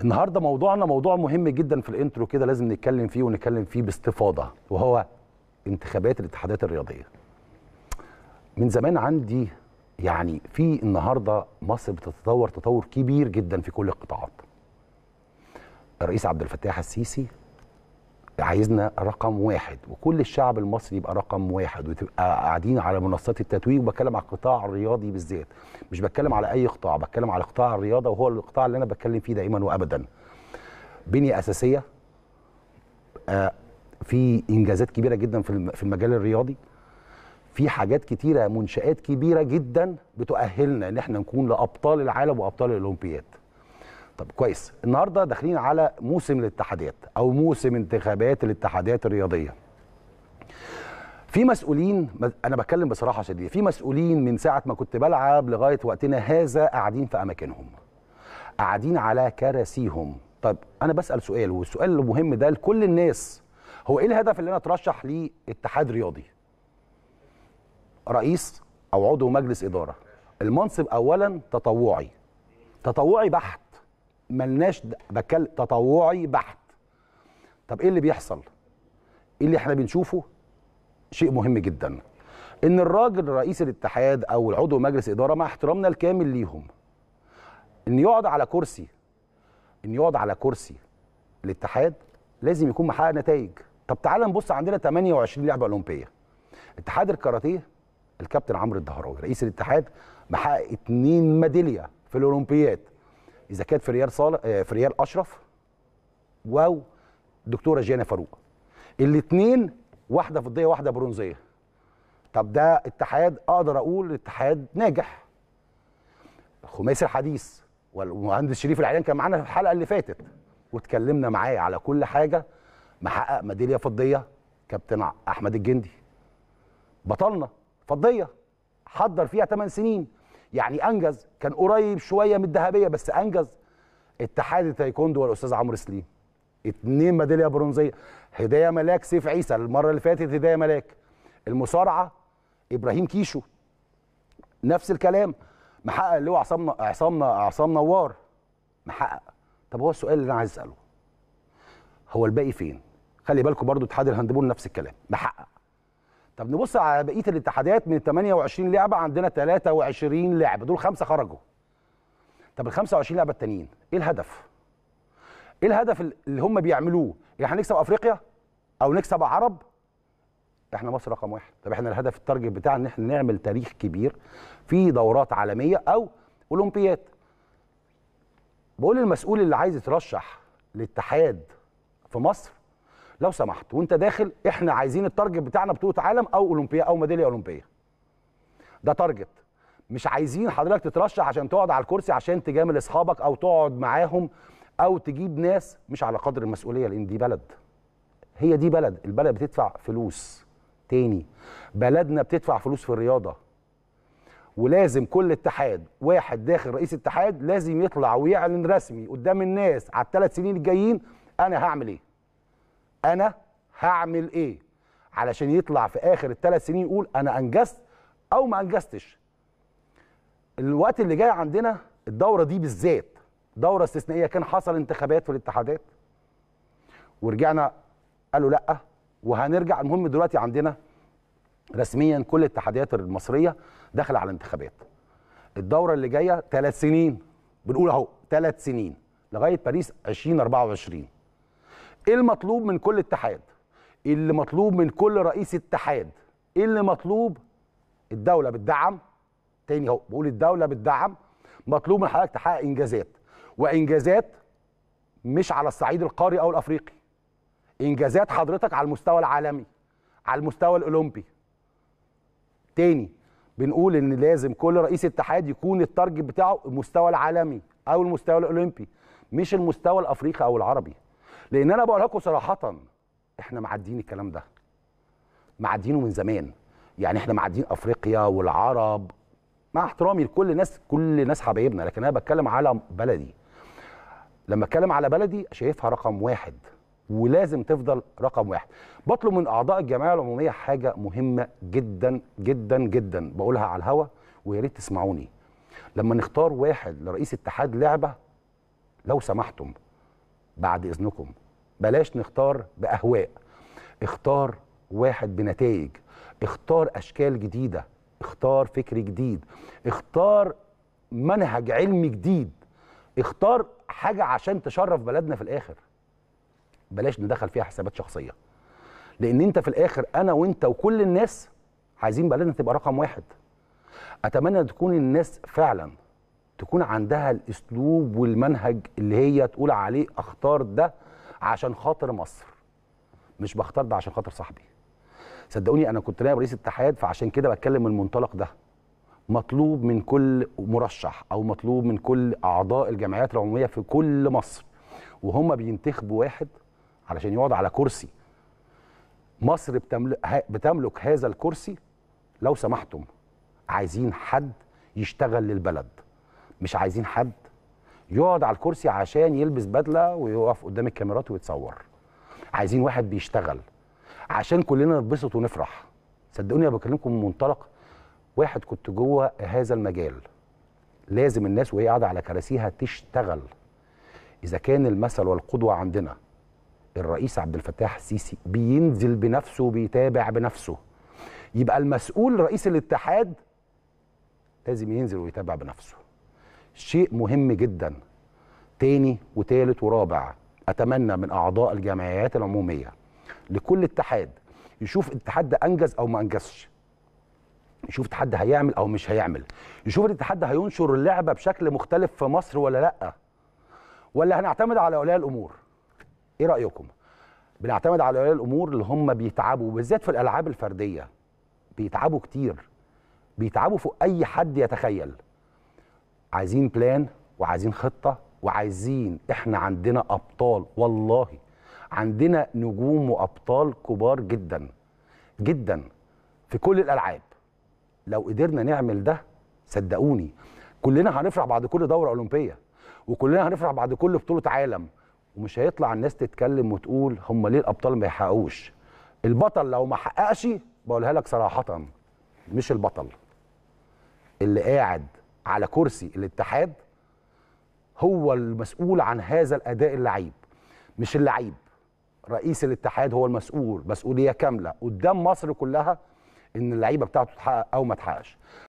النهارده موضوعنا موضوع مهم جدا في الانترو كده لازم نتكلم فيه ونتكلم فيه باستفاضه وهو انتخابات الاتحادات الرياضيه. من زمان عندي يعني في النهارده مصر بتتطور تطور كبير جدا في كل القطاعات. الرئيس عبد الفتاح السيسي عايزنا رقم واحد وكل الشعب المصري يبقى رقم واحد وتبقى قاعدين على منصات التتويج وبتكلم على القطاع الرياضي بالذات مش بتكلم على اي قطاع بتكلم على قطاع الرياضه وهو القطاع اللي انا بتكلم فيه دائما وابدا بنيه اساسيه آه في انجازات كبيره جدا في المجال الرياضي في حاجات كتيره منشات كبيره جدا بتؤهلنا ان احنا نكون لابطال العالم وابطال الاولمبياد طب كويس النهارده داخلين على موسم الاتحادات او موسم انتخابات الاتحادات الرياضيه في مسؤولين انا بتكلم بصراحه شديده في مسؤولين من ساعه ما كنت بلعب لغايه وقتنا هذا قاعدين في اماكنهم قاعدين على كراسيهم طب انا بسال سؤال والسؤال المهم ده لكل الناس هو ايه الهدف اللي انا اترشح ليه اتحاد رياضي رئيس او عضو مجلس اداره المنصب اولا تطوعي تطوعي بحت ملناش بتكلم تطوعي بحت طب ايه اللي بيحصل ايه اللي احنا بنشوفه شيء مهم جدا ان الراجل رئيس الاتحاد او العضو مجلس اداره مع احترامنا الكامل ليهم ان يقعد على كرسي ان يقعد على كرسي الاتحاد لازم يكون محقق نتائج طب تعال نبص عندنا 28 لعبه اولمبيه اتحاد الكاراتيه الكابتن عمرو الدهراوي رئيس الاتحاد محقق اتنين ميداليه في الاولمبياد اذا كانت في ريال صالح آه، في ريال اشرف واو دكتوره جانا فاروق الاثنين واحده فضيه واحده برونزيه طب ده اتحاد اقدر اقول اتحاد ناجح خماسي الحديث والمهندس شريف العيان كان معانا في الحلقه اللي فاتت واتكلمنا معاه على كل حاجه محقق ميداليه فضيه كابتن احمد الجندي بطلنا فضيه حضر فيها 8 سنين يعني انجز كان قريب شويه من الذهبيه بس انجز اتحاد التايكوندو والاستاذ عمرو سليم اتنين ميداليه برونزيه هدايه ملاك سيف عيسى المره اللي فاتت هدايه ملاك المصارعه ابراهيم كيشو نفس الكلام محقق اللي هو عصام عصام عصام نوار محقق طب هو السؤال اللي انا عايز اساله هو الباقي فين خلي بالكم برضو اتحاد الهاندبول نفس الكلام محقق طب نبص على بقيه الاتحادات من ال 28 لعبه عندنا 23 لعبه دول خمسه خرجوا طب ال 25 لعبه التانيين ايه الهدف ايه الهدف اللي هم بيعملوه يعني احنا نكسب افريقيا او نكسب عرب احنا مصر رقم واحد طب احنا الهدف التارجت بتاعنا ان احنا نعمل تاريخ كبير في دورات عالميه او اولمبياد بقول المسؤول اللي عايز يترشح لاتحاد في مصر لو سمحت وانت داخل احنا عايزين التارجت بتاعنا بطوله عالم او اولمبيه او ميداليه اولمبيه ده تارجت مش عايزين حضرتك تترشح عشان تقعد على الكرسي عشان تجامل اصحابك او تقعد معاهم او تجيب ناس مش على قدر المسؤوليه لان دي بلد هي دي بلد البلد بتدفع فلوس تاني بلدنا بتدفع فلوس في الرياضه ولازم كل اتحاد واحد داخل رئيس اتحاد لازم يطلع ويعلن رسمي قدام الناس على الثلاث سنين الجايين انا هعمل ايه انا هعمل ايه علشان يطلع في اخر الثلاث سنين يقول انا انجزت او ما انجزتش الوقت اللي جاي عندنا الدوره دي بالذات دوره استثنائيه كان حصل انتخابات في الاتحادات ورجعنا قالوا لا وهنرجع المهم دلوقتي عندنا رسميا كل الاتحادات المصريه داخله على انتخابات الدوره اللي جايه ثلاث سنين بنقول اهو ثلاث سنين لغايه باريس 2024 ايه المطلوب من كل اتحاد ايه اللي مطلوب من كل رئيس اتحاد ايه اللي مطلوب الدوله بتدعم تاني اهو بقول الدوله بتدعم مطلوب من حضرتك تحقق انجازات وانجازات مش على الصعيد القاري او الافريقي انجازات حضرتك على المستوى العالمي على المستوى الاولمبي تاني بنقول ان لازم كل رئيس اتحاد يكون التارجت بتاعه المستوى العالمي او المستوى الاولمبي مش المستوى الافريقي او العربي لان انا بقول لكم صراحه احنا معدين الكلام ده معدينه من زمان يعني احنا معدين افريقيا والعرب مع احترامي لكل الناس كل الناس حبايبنا لكن انا بتكلم على بلدي لما اتكلم على بلدي شايفها رقم واحد ولازم تفضل رقم واحد بطلب من اعضاء الجمعيه العموميه حاجه مهمه جدا جدا جدا بقولها على الهوا ويا ريت تسمعوني لما نختار واحد لرئيس اتحاد لعبه لو سمحتم بعد اذنكم بلاش نختار باهواء اختار واحد بنتائج اختار اشكال جديده اختار فكر جديد اختار منهج علمي جديد اختار حاجه عشان تشرف بلدنا في الاخر بلاش ندخل فيها حسابات شخصيه لان انت في الاخر انا وانت وكل الناس عايزين بلدنا تبقى رقم واحد اتمنى تكون الناس فعلا تكون عندها الاسلوب والمنهج اللي هي تقول عليه اختار ده عشان خاطر مصر مش بختار ده عشان خاطر صاحبي صدقوني انا كنت نائب رئيس اتحاد فعشان كده بتكلم من المنطلق ده مطلوب من كل مرشح او مطلوب من كل اعضاء الجمعيات العموميه في كل مصر وهم بينتخبوا واحد علشان يقعد على كرسي مصر بتملك هذا الكرسي لو سمحتم عايزين حد يشتغل للبلد مش عايزين حد يقعد على الكرسي عشان يلبس بدله ويقف قدام الكاميرات ويتصور عايزين واحد بيشتغل عشان كلنا نتبسط ونفرح صدقوني انا بكلمكم من منطلق واحد كنت جوه هذا المجال لازم الناس وهي قاعده على كراسيها تشتغل اذا كان المثل والقدوه عندنا الرئيس عبد الفتاح السيسي بينزل بنفسه وبيتابع بنفسه يبقى المسؤول رئيس الاتحاد لازم ينزل ويتابع بنفسه شيء مهم جدا تاني وتالت ورابع اتمنى من اعضاء الجمعيات العموميه لكل اتحاد يشوف الاتحاد ده انجز او ما انجزش يشوف الاتحاد هيعمل او مش هيعمل يشوف الاتحاد هينشر اللعبه بشكل مختلف في مصر ولا لا ولا هنعتمد على اولياء الامور ايه رايكم بنعتمد على اولياء الامور اللي هم بيتعبوا بالذات في الالعاب الفرديه بيتعبوا كتير بيتعبوا فوق اي حد يتخيل عايزين بلان وعايزين خطه وعايزين احنا عندنا ابطال والله عندنا نجوم وابطال كبار جدا جدا في كل الالعاب لو قدرنا نعمل ده صدقوني كلنا هنفرح بعد كل دوره اولمبيه وكلنا هنفرح بعد كل بطوله عالم ومش هيطلع الناس تتكلم وتقول هم ليه الابطال ما يحققوش البطل لو ما حققش بقولها لك صراحه مش البطل اللي قاعد على كرسي الاتحاد هو المسؤول عن هذا الاداء اللعيب مش اللعيب رئيس الاتحاد هو المسؤول مسؤوليه كامله قدام مصر كلها ان اللعيبه بتاعته تحقق او ما تحققش